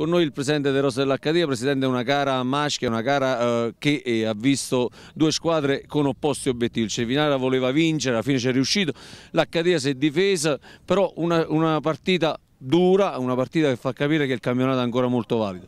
Con noi il presidente De Rosa dell'Accademia, presidente, una gara maschia, una gara eh, che eh, ha visto due squadre con opposti obiettivi. Il Cervinara voleva vincere, alla fine c'è riuscito, l'Accademia si è difesa, però una, una partita dura, una partita che fa capire che il campionato è ancora molto valido.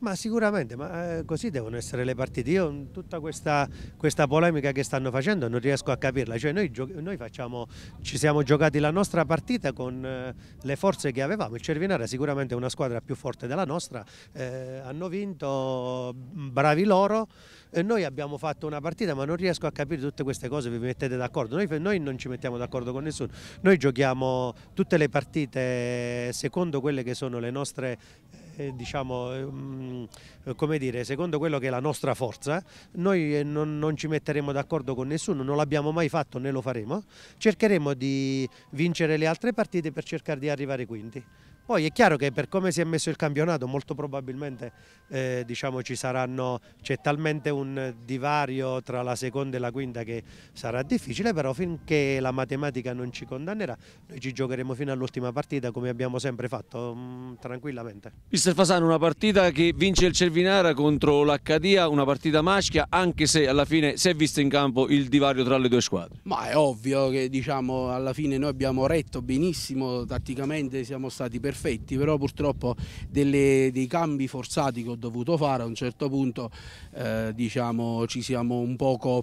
Ma sicuramente, ma eh, così devono essere le partite. Io tutta questa, questa polemica che stanno facendo non riesco a capirla. Cioè noi, noi facciamo, ci siamo giocati la nostra partita con eh, le forze che avevamo. Il Cervinara è sicuramente una squadra più forte della nostra. Eh, hanno vinto, bravi loro. E noi abbiamo fatto una partita ma non riesco a capire tutte queste cose, vi mettete d'accordo. Noi, noi non ci mettiamo d'accordo con nessuno. Noi giochiamo tutte le partite secondo quelle che sono le nostre eh, eh, diciamo, ehm, come dire, secondo quello che è la nostra forza, noi eh, non, non ci metteremo d'accordo con nessuno, non l'abbiamo mai fatto né lo faremo, cercheremo di vincere le altre partite per cercare di arrivare quinti. Poi è chiaro che per come si è messo il campionato molto probabilmente eh, diciamo, c'è talmente un divario tra la seconda e la quinta che sarà difficile, però finché la matematica non ci condannerà noi ci giocheremo fino all'ultima partita come abbiamo sempre fatto mh, mm, tranquillamente. Mister Fasano, una partita che vince il Cervinara contro l'Accadia, una partita maschia anche se alla fine si è visto in campo il divario tra le due squadre. Ma è ovvio che diciamo, alla fine noi abbiamo retto benissimo, tatticamente siamo stati perfetti perfetti, però purtroppo delle, dei cambi forzati che ho dovuto fare a un certo punto eh, diciamo, ci siamo un poco...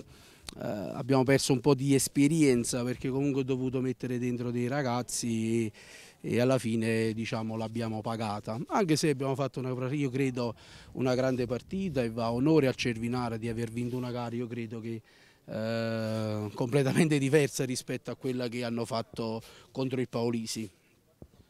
Eh, abbiamo perso un po' di esperienza perché comunque ho dovuto mettere dentro dei ragazzi e, e alla fine diciamo, l'abbiamo pagata anche se abbiamo fatto una, io credo una grande partita e va onore al Cervinara di aver vinto una gara io credo che eh, completamente diversa rispetto a quella che hanno fatto contro il Paolisi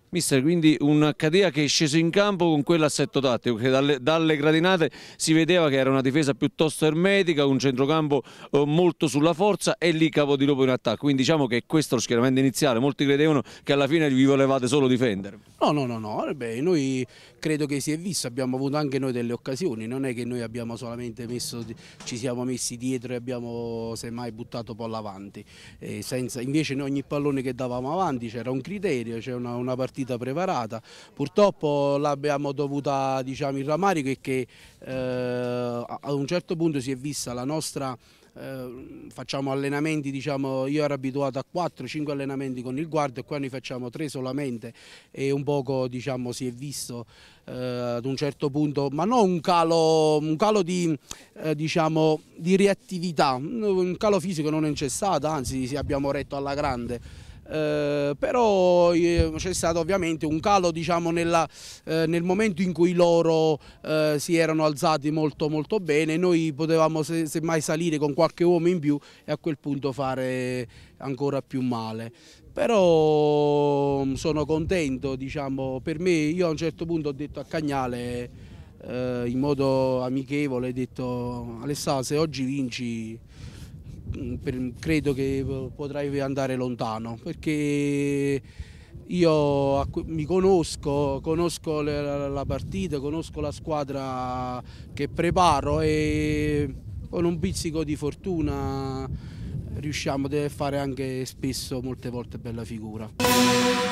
Mister, quindi una Cadea che è sceso in campo con quell'assetto tattico, che dalle, dalle, gradinate si vedeva che era una difesa piuttosto ermetica, un centrocampo eh, molto sulla forza e lì capo di lupo in attacco. Quindi diciamo che questo è lo schieramento iniziale, molti credevano che alla fine vi volevate solo difendere. No, no, no, no. Eh, beh, noi credo che si è visto, abbiamo avuto anche noi delle occasioni, non è che noi abbiamo solamente messo, ci siamo messi dietro e abbiamo semmai buttato palla avanti. Eh, senza, invece in ogni pallone che davamo avanti c'era un criterio, c'era una, una partita partita preparata. Purtroppo l'abbiamo dovuta, diciamo, il ramarico è che eh, a un certo punto si è vista la nostra eh, facciamo allenamenti, diciamo, io ero abituato a 4-5 allenamenti con il guardo e qua ne facciamo 3 solamente e un poco diciamo, si è visto eh, ad un certo punto, ma non un calo, un calo di, eh, diciamo, di reattività, un calo fisico non c'è stato, anzi abbiamo retto alla grande. Eh, però eh, c'è stato ovviamente un calo diciamo, nella, eh, nel momento in cui loro eh, si erano alzati molto, molto bene, noi potevamo semmai salire con qualche uomo in più e a quel punto fare ancora più male. Però mm, sono contento, diciamo, per me io a un certo punto ho detto a Cagnale in modo amichevole, ho detto Alessandro se oggi vinci Mm, credo che potrai andare lontano perché io mi conosco, conosco la partita, conosco la squadra che preparo e con un pizzico di fortuna riusciamo a fare anche spesso molte volte bella figura.